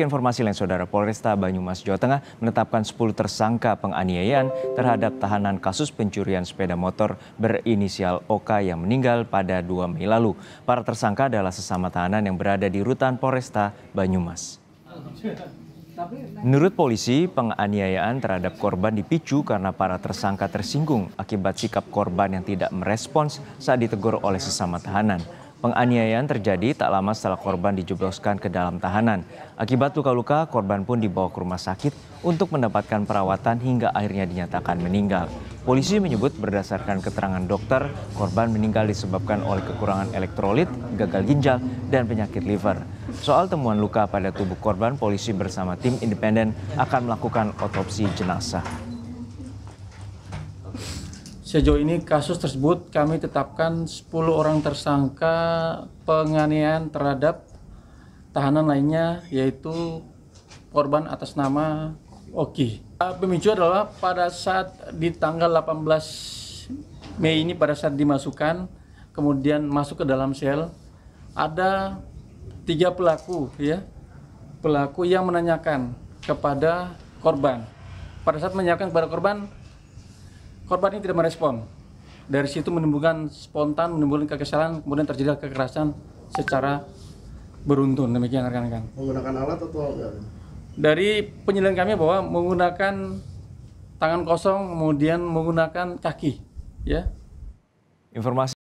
Ke informasi lain saudara, Polresta Banyumas Jawa Tengah menetapkan 10 tersangka penganiayaan terhadap tahanan kasus pencurian sepeda motor berinisial OK yang meninggal pada 2 Mei lalu. Para tersangka adalah sesama tahanan yang berada di rutan Polresta Banyumas. Menurut polisi, penganiayaan terhadap korban dipicu karena para tersangka tersinggung akibat sikap korban yang tidak merespons saat ditegur oleh sesama tahanan. Penganiayaan terjadi tak lama setelah korban dijebloskan ke dalam tahanan. Akibat luka-luka, korban pun dibawa ke rumah sakit untuk mendapatkan perawatan hingga akhirnya dinyatakan meninggal. Polisi menyebut berdasarkan keterangan dokter, korban meninggal disebabkan oleh kekurangan elektrolit, gagal ginjal, dan penyakit liver. Soal temuan luka pada tubuh korban, polisi bersama tim independen akan melakukan otopsi jenazah. Sejauh ini kasus tersebut kami tetapkan 10 orang tersangka penganiayaan terhadap tahanan lainnya yaitu korban atas nama Oki. Eh, pemicu adalah pada saat di tanggal 18 Mei ini pada saat dimasukkan kemudian masuk ke dalam sel ada tiga pelaku ya pelaku yang menanyakan kepada korban pada saat menanyakan kepada korban korban ini tidak merespon. Dari situ menimbulkan spontan, menimbulkan kekesalan, kemudian terjadi kekerasan secara beruntun. Demikian rekan-rekan. Menggunakan alat atau enggak? Dari penyelidikan kami bahwa menggunakan tangan kosong, kemudian menggunakan kaki. Ya. Informasi.